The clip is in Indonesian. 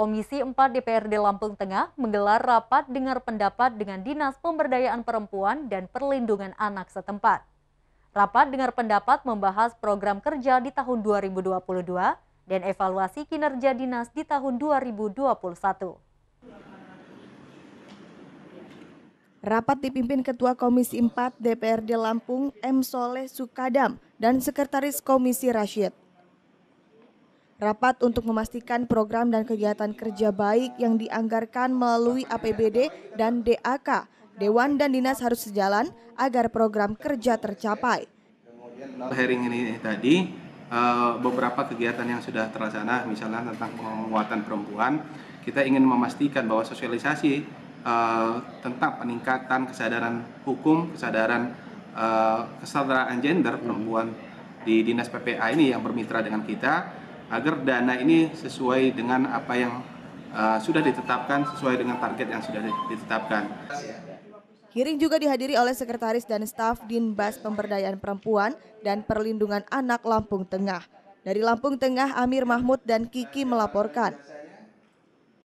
Komisi 4 DPRD Lampung Tengah menggelar rapat dengar pendapat dengan Dinas Pemberdayaan Perempuan dan Perlindungan Anak setempat. Rapat dengar pendapat membahas program kerja di tahun 2022 dan evaluasi kinerja dinas di tahun 2021. Rapat dipimpin Ketua Komisi 4 DPRD Lampung M. Soleh Sukadam dan Sekretaris Komisi Rashid. Rapat untuk memastikan program dan kegiatan kerja baik yang dianggarkan melalui APBD dan DAK, Dewan dan Dinas harus sejalan agar program kerja tercapai. Hearing ini tadi, eh, beberapa kegiatan yang sudah terlaksana, misalnya tentang penguatan perempuan, kita ingin memastikan bahwa sosialisasi eh, tentang peningkatan kesadaran hukum, kesadaran eh, kesetaraan gender perempuan di Dinas PPA ini yang bermitra dengan kita agar dana ini sesuai dengan apa yang uh, sudah ditetapkan sesuai dengan target yang sudah ditetapkan. Hearing juga dihadiri oleh Sekretaris dan Staf Dinbas Pemberdayaan Perempuan dan Perlindungan Anak Lampung Tengah. Dari Lampung Tengah, Amir Mahmud dan Kiki melaporkan.